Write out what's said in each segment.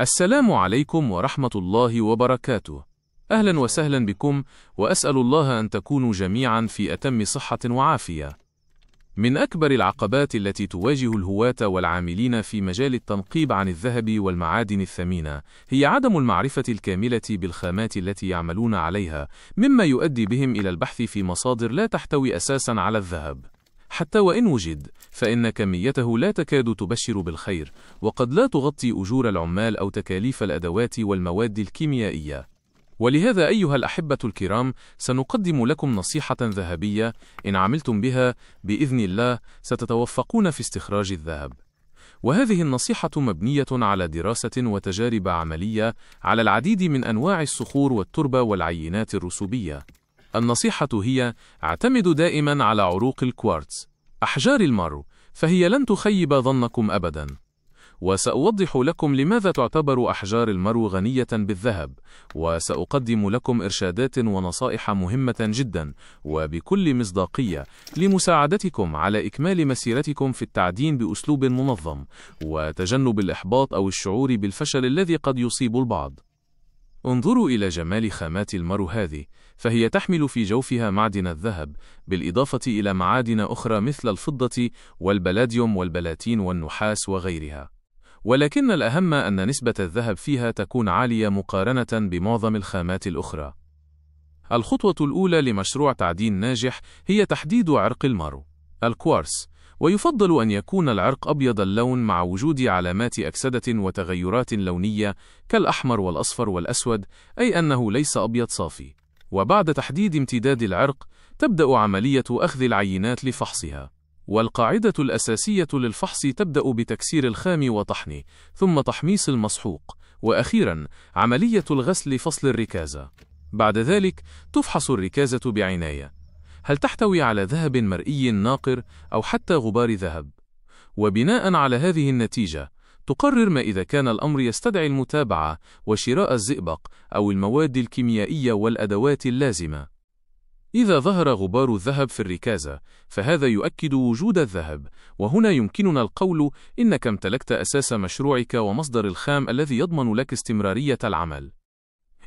السلام عليكم ورحمة الله وبركاته أهلا وسهلا بكم وأسأل الله أن تكونوا جميعا في أتم صحة وعافية من أكبر العقبات التي تواجه الهواة والعاملين في مجال التنقيب عن الذهب والمعادن الثمينة هي عدم المعرفة الكاملة بالخامات التي يعملون عليها مما يؤدي بهم إلى البحث في مصادر لا تحتوي أساسا على الذهب حتى وإن وجد فإن كميته لا تكاد تبشر بالخير وقد لا تغطي أجور العمال أو تكاليف الأدوات والمواد الكيميائية ولهذا أيها الأحبة الكرام سنقدم لكم نصيحة ذهبية إن عملتم بها بإذن الله ستتوفقون في استخراج الذهب وهذه النصيحة مبنية على دراسة وتجارب عملية على العديد من أنواع الصخور والتربة والعينات الرسوبية النصيحة هي اعتمدوا دائما على عروق الكوارتز أحجار المارو فهي لن تخيب ظنكم أبدا وسأوضح لكم لماذا تعتبر أحجار المرو غنية بالذهب وسأقدم لكم إرشادات ونصائح مهمة جدا وبكل مصداقية لمساعدتكم على إكمال مسيرتكم في التعدين بأسلوب منظم وتجنب الإحباط أو الشعور بالفشل الذي قد يصيب البعض انظروا إلى جمال خامات المرو هذه فهي تحمل في جوفها معدن الذهب بالإضافة إلى معادن أخرى مثل الفضة والبلاديوم والبلاتين والنحاس وغيرها ولكن الأهم أن نسبة الذهب فيها تكون عالية مقارنة بمعظم الخامات الأخرى الخطوة الأولى لمشروع تعدين ناجح هي تحديد عرق المارو الكوارس ويفضل أن يكون العرق أبيض اللون مع وجود علامات أكسدة وتغيرات لونية كالأحمر والأصفر والأسود أي أنه ليس أبيض صافي وبعد تحديد امتداد العرق تبدأ عملية أخذ العينات لفحصها والقاعدة الأساسية للفحص تبدأ بتكسير الخام وطحنه ثم تحميص المسحوق وأخيرا عملية الغسل لفصل الركازة بعد ذلك تفحص الركازة بعناية هل تحتوي على ذهب مرئي ناقر أو حتى غبار ذهب وبناء على هذه النتيجة تقرر ما إذا كان الأمر يستدعي المتابعة وشراء الزئبق أو المواد الكيميائية والأدوات اللازمة. إذا ظهر غبار الذهب في الركازة، فهذا يؤكد وجود الذهب، وهنا يمكننا القول إنك امتلكت أساس مشروعك ومصدر الخام الذي يضمن لك استمرارية العمل.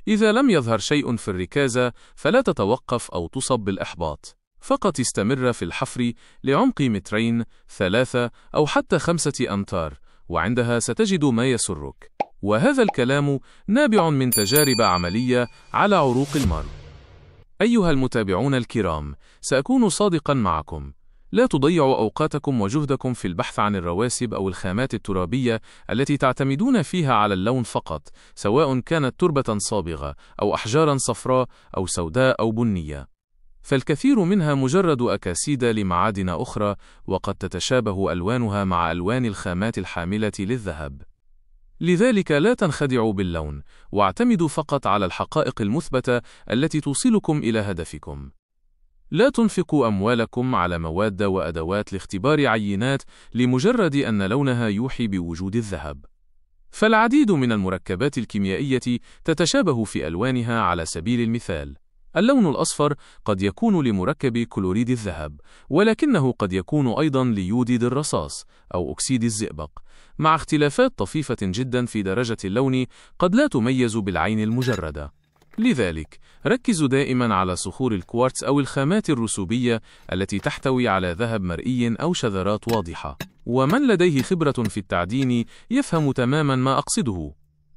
إذا لم يظهر شيء في الركازة، فلا تتوقف أو تصب بالإحباط. فقط استمر في الحفر لعمق مترين، ثلاثة أو حتى خمسة أمتار، وعندها ستجد ما يسرك وهذا الكلام نابع من تجارب عملية على عروق المرء أيها المتابعون الكرام سأكون صادقا معكم لا تضيعوا أوقاتكم وجهدكم في البحث عن الرواسب أو الخامات الترابية التي تعتمدون فيها على اللون فقط سواء كانت تربة صابغة أو أحجارا صفراء أو سوداء أو بنية فالكثير منها مجرد أكاسيد لمعادن أخرى وقد تتشابه ألوانها مع ألوان الخامات الحاملة للذهب لذلك لا تنخدعوا باللون واعتمدوا فقط على الحقائق المثبتة التي توصلكم إلى هدفكم لا تنفقوا أموالكم على مواد وأدوات لاختبار عينات لمجرد أن لونها يوحي بوجود الذهب فالعديد من المركبات الكيميائية تتشابه في ألوانها على سبيل المثال اللون الأصفر قد يكون لمركب كلوريد الذهب، ولكنه قد يكون أيضا ليوديد الرصاص أو أكسيد الزئبق، مع اختلافات طفيفة جدا في درجة اللون قد لا تميز بالعين المجردة. لذلك، ركزوا دائما على صخور الكوارتز أو الخامات الرسوبية التي تحتوي على ذهب مرئي أو شذرات واضحة. ومن لديه خبرة في التعدين يفهم تماما ما أقصده.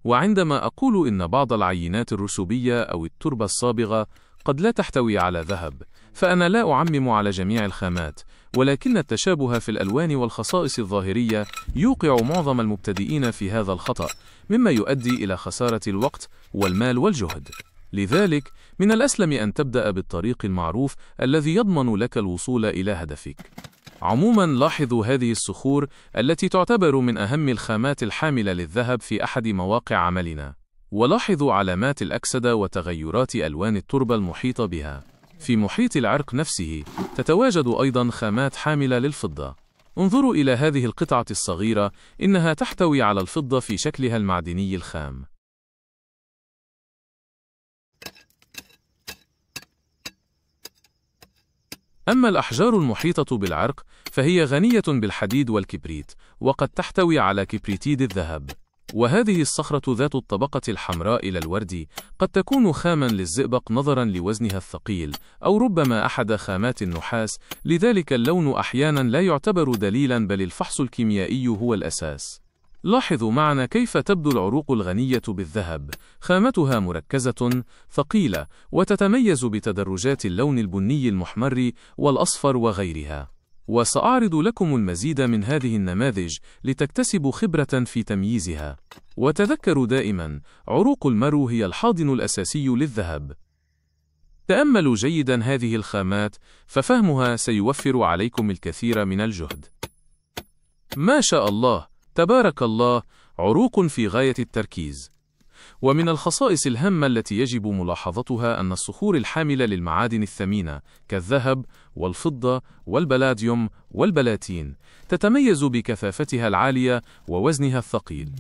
وعندما أقول إن بعض العينات الرسوبية أو التربة الصابغة قد لا تحتوي على ذهب فأنا لا أعمم على جميع الخامات ولكن التشابه في الألوان والخصائص الظاهرية يوقع معظم المبتدئين في هذا الخطأ مما يؤدي إلى خسارة الوقت والمال والجهد لذلك من الأسلم أن تبدأ بالطريق المعروف الذي يضمن لك الوصول إلى هدفك عموما لاحظوا هذه الصخور التي تعتبر من أهم الخامات الحاملة للذهب في أحد مواقع عملنا ولاحظوا علامات الأكسدة وتغيرات ألوان التربة المحيطة بها. في محيط العرق نفسه تتواجد أيضا خامات حاملة للفضة. انظروا إلى هذه القطعة الصغيرة إنها تحتوي على الفضة في شكلها المعدني الخام. أما الأحجار المحيطة بالعرق فهي غنية بالحديد والكبريت وقد تحتوي على كبريتيد الذهب وهذه الصخرة ذات الطبقة الحمراء إلى الورد قد تكون خاما للزئبق نظرا لوزنها الثقيل أو ربما أحد خامات النحاس لذلك اللون أحيانا لا يعتبر دليلا بل الفحص الكيميائي هو الأساس لاحظوا معنا كيف تبدو العروق الغنية بالذهب خامتها مركزة ثقيلة وتتميز بتدرجات اللون البني المحمر والأصفر وغيرها وسأعرض لكم المزيد من هذه النماذج لتكتسبوا خبرة في تمييزها. وتذكروا دائما، عروق المرو هي الحاضن الأساسي للذهب. تأملوا جيدا هذه الخامات، ففهمها سيوفر عليكم الكثير من الجهد. ما شاء الله، تبارك الله، عروق في غاية التركيز. ومن الخصائص الهامة التي يجب ملاحظتها أن الصخور الحاملة للمعادن الثمينة كالذهب والفضة والبلاديوم والبلاتين تتميز بكثافتها العالية ووزنها الثقيل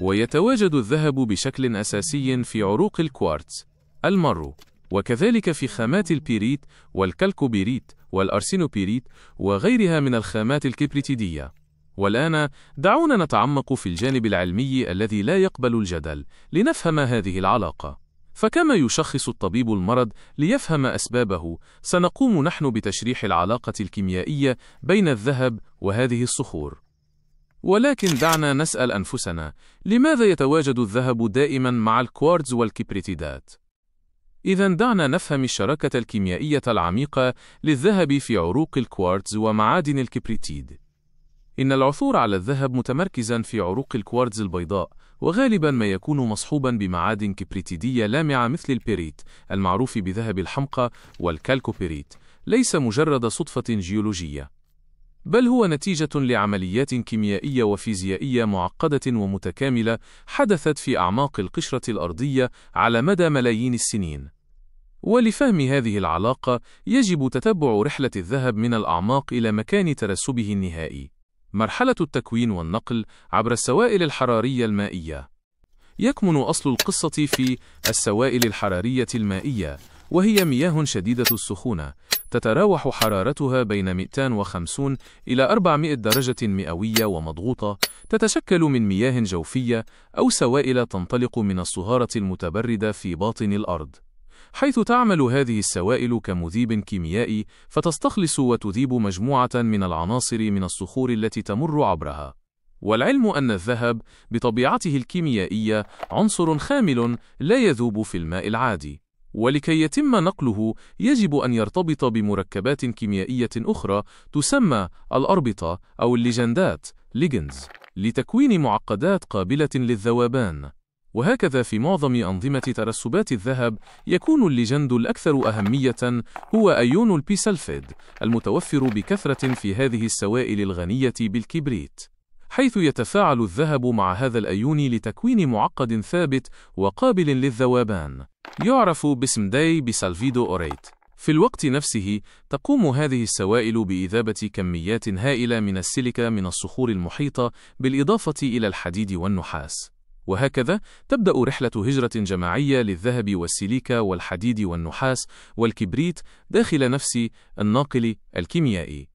ويتواجد الذهب بشكل أساسي في عروق الكوارتز المرو وكذلك في خامات البيريت والكالكوبيريت والأرسينوبيريت وغيرها من الخامات الكبريتيدية والآن دعونا نتعمق في الجانب العلمي الذي لا يقبل الجدل لنفهم هذه العلاقة فكما يشخص الطبيب المرض ليفهم أسبابه سنقوم نحن بتشريح العلاقة الكيميائية بين الذهب وهذه الصخور ولكن دعنا نسأل أنفسنا لماذا يتواجد الذهب دائما مع الكوارتز والكبريتيدات؟ إذا دعنا نفهم الشراكة الكيميائية العميقة للذهب في عروق الكوارتز ومعادن الكبريتيد إن العثور على الذهب متمركزا في عروق الكوارتز البيضاء وغالبا ما يكون مصحوبا بمعادن كبريتيدية لامعة مثل البيريت المعروف بذهب الحمقى والكالكوبيريت ليس مجرد صدفة جيولوجية بل هو نتيجة لعمليات كيميائية وفيزيائية معقدة ومتكاملة حدثت في أعماق القشرة الأرضية على مدى ملايين السنين. ولفهم هذه العلاقة يجب تتبع رحلة الذهب من الأعماق إلى مكان ترسبه النهائي. مرحلة التكوين والنقل عبر السوائل الحرارية المائية يكمن أصل القصة في السوائل الحرارية المائية وهي مياه شديدة السخونة تتراوح حرارتها بين 250 إلى 400 درجة مئوية ومضغوطة تتشكل من مياه جوفية أو سوائل تنطلق من الصهارة المتبردة في باطن الأرض حيث تعمل هذه السوائل كمذيب كيميائي فتستخلص وتذيب مجموعة من العناصر من الصخور التي تمر عبرها والعلم أن الذهب بطبيعته الكيميائية عنصر خامل لا يذوب في الماء العادي ولكي يتم نقله يجب أن يرتبط بمركبات كيميائية أخرى تسمى الأربطة أو الليجندات ليجنز لتكوين معقدات قابلة للذوبان وهكذا في معظم أنظمة ترسبات الذهب يكون الليجند الأكثر أهمية هو أيون البيسلفيد المتوفر بكثرة في هذه السوائل الغنية بالكبريت حيث يتفاعل الذهب مع هذا الأيون لتكوين معقد ثابت وقابل للذوبان يعرف باسم داي بسالفيدو أوريت في الوقت نفسه تقوم هذه السوائل بإذابة كميات هائلة من السيليكا من الصخور المحيطة بالإضافة إلى الحديد والنحاس وهكذا تبدأ رحلة هجرة جماعية للذهب والسيليكا والحديد والنحاس والكبريت داخل نفس الناقل الكيميائي.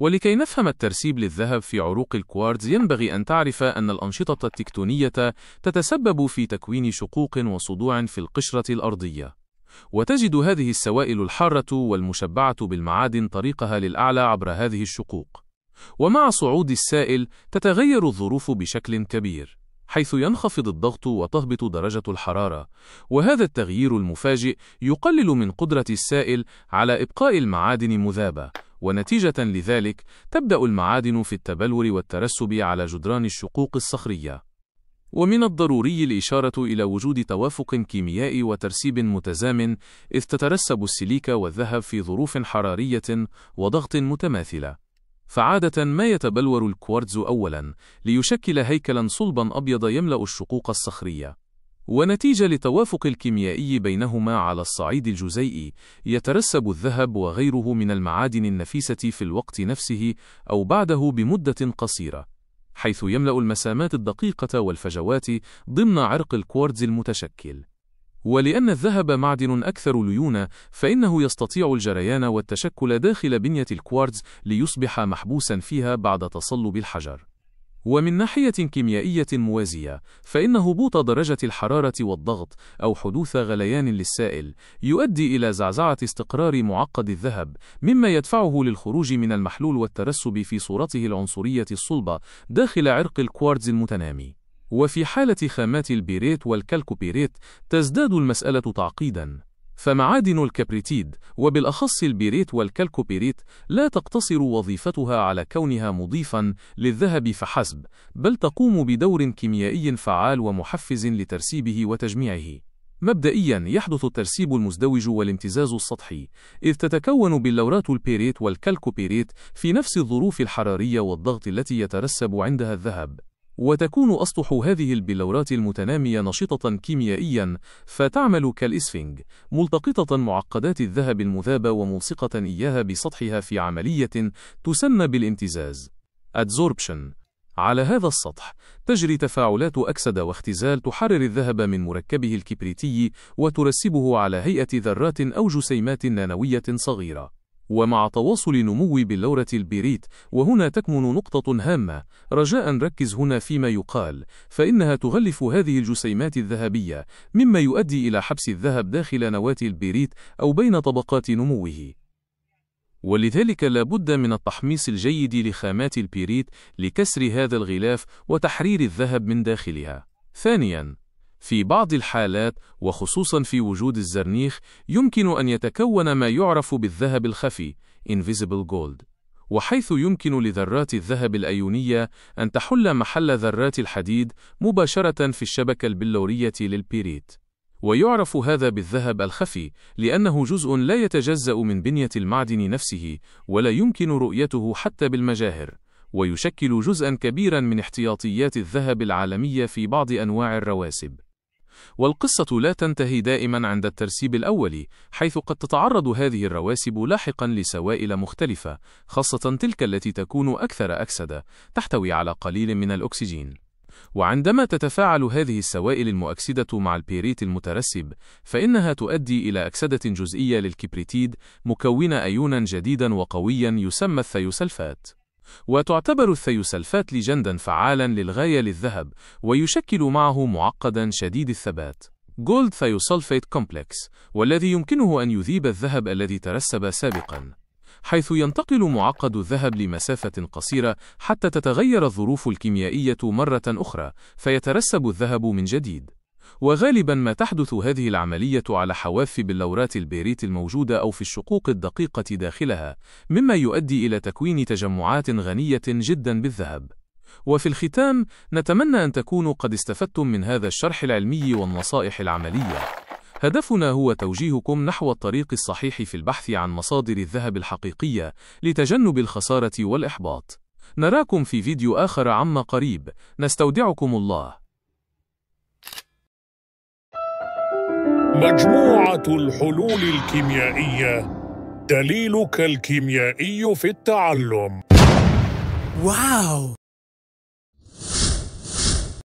ولكي نفهم الترسيب للذهب في عروق الكوارتز ينبغي أن تعرف أن الأنشطة التكتونية تتسبب في تكوين شقوق وصدوع في القشرة الأرضية. وتجد هذه السوائل الحارة والمشبعة بالمعادن طريقها للأعلى عبر هذه الشقوق. ومع صعود السائل تتغير الظروف بشكل كبير. حيث ينخفض الضغط وتهبط درجة الحرارة، وهذا التغيير المفاجئ يقلل من قدرة السائل على إبقاء المعادن مذابة، ونتيجة لذلك تبدأ المعادن في التبلور والترسب على جدران الشقوق الصخرية. ومن الضروري الإشارة إلى وجود توافق كيميائي وترسيب متزامن إذ تترسب السيليكا والذهب في ظروف حرارية وضغط متماثلة. فعادة ما يتبلور الكوارتز أولا ليشكل هيكلا صلبا أبيض يملأ الشقوق الصخرية ونتيجة لتوافق الكيميائي بينهما على الصعيد الجزيئي يترسب الذهب وغيره من المعادن النفيسة في الوقت نفسه أو بعده بمدة قصيرة حيث يملأ المسامات الدقيقة والفجوات ضمن عرق الكوارتز المتشكل ولأن الذهب معدن أكثر ليونة، فإنه يستطيع الجريان والتشكل داخل بنية الكوارتز ليصبح محبوسا فيها بعد تصلب الحجر. ومن ناحية كيميائية موازية، فإن هبوط درجة الحرارة والضغط أو حدوث غليان للسائل يؤدي إلى زعزعة استقرار معقد الذهب، مما يدفعه للخروج من المحلول والترسب في صورته العنصرية الصلبة داخل عرق الكوارتز المتنامي. وفي حالة خامات البيريت والكالكوبيريت تزداد المسألة تعقيداً فمعادن الكبريتيد وبالأخص البيريت والكالكوبيريت لا تقتصر وظيفتها على كونها مضيفا للذهب فحسب بل تقوم بدور كيميائي فعال ومحفز لترسيبه وتجميعه مبدئيا يحدث الترسيب المزدوج والامتزاز السطحي إذ تتكون بلورات البيريت والكالكوبيريت في نفس الظروف الحرارية والضغط التي يترسب عندها الذهب وتكون أسطح هذه البلورات المتنامية نشطة كيميائيا فتعمل كالإسفنج ملتقطة معقدات الذهب المذابة وملصقة إياها بسطحها في عملية تسمى بالامتزاز adsorption على هذا السطح تجري تفاعلات أكسدة واختزال تحرر الذهب من مركبه الكبريتي وترسبه على هيئة ذرات أو جسيمات نانوية صغيرة ومع تواصل نمو بلورة البيريت، وهنا تكمن نقطة هامة رجاء ركز هنا فيما يقال فإنها تغلف هذه الجسيمات الذهبية مما يؤدي إلى حبس الذهب داخل نواة البيريت أو بين طبقات نموه ولذلك لا بد من التحميص الجيد لخامات البيريت لكسر هذا الغلاف وتحرير الذهب من داخلها ثانياً في بعض الحالات وخصوصا في وجود الزرنيخ يمكن أن يتكون ما يعرف بالذهب الخفي invisible gold وحيث يمكن لذرات الذهب الأيونية أن تحل محل ذرات الحديد مباشرة في الشبكة البلورية للبيريت ويعرف هذا بالذهب الخفي لأنه جزء لا يتجزأ من بنية المعدن نفسه ولا يمكن رؤيته حتى بالمجاهر ويشكل جزءا كبيرا من احتياطيات الذهب العالمية في بعض أنواع الرواسب والقصة لا تنتهي دائما عند الترسيب الأولي، حيث قد تتعرض هذه الرواسب لاحقا لسوائل مختلفة، خاصة تلك التي تكون أكثر أكسدة، تحتوي على قليل من الأكسجين. وعندما تتفاعل هذه السوائل المؤكسدة مع البيريت المترسب، فإنها تؤدي إلى أكسدة جزئية للكبريتيد، مكون أيونا جديدا وقويا يسمى الثيوسلفات. وتعتبر الثيوسلفات لجندا فعالا للغاية للذهب ويشكل معه معقدا شديد الثبات جولد Thiosulfate كومبلكس والذي يمكنه أن يذيب الذهب الذي ترسب سابقا حيث ينتقل معقد الذهب لمسافة قصيرة حتى تتغير الظروف الكيميائية مرة أخرى فيترسب الذهب من جديد وغالبا ما تحدث هذه العملية على حواف بلورات البيريت الموجودة أو في الشقوق الدقيقة داخلها، مما يؤدي إلى تكوين تجمعات غنية جدا بالذهب. وفي الختام، نتمنى أن تكونوا قد استفدتم من هذا الشرح العلمي والنصائح العملية. هدفنا هو توجيهكم نحو الطريق الصحيح في البحث عن مصادر الذهب الحقيقية لتجنب الخسارة والإحباط. نراكم في فيديو آخر عما قريب، نستودعكم الله. مجموعة الحلول الكيميائية دليلك الكيميائي في التعلم واو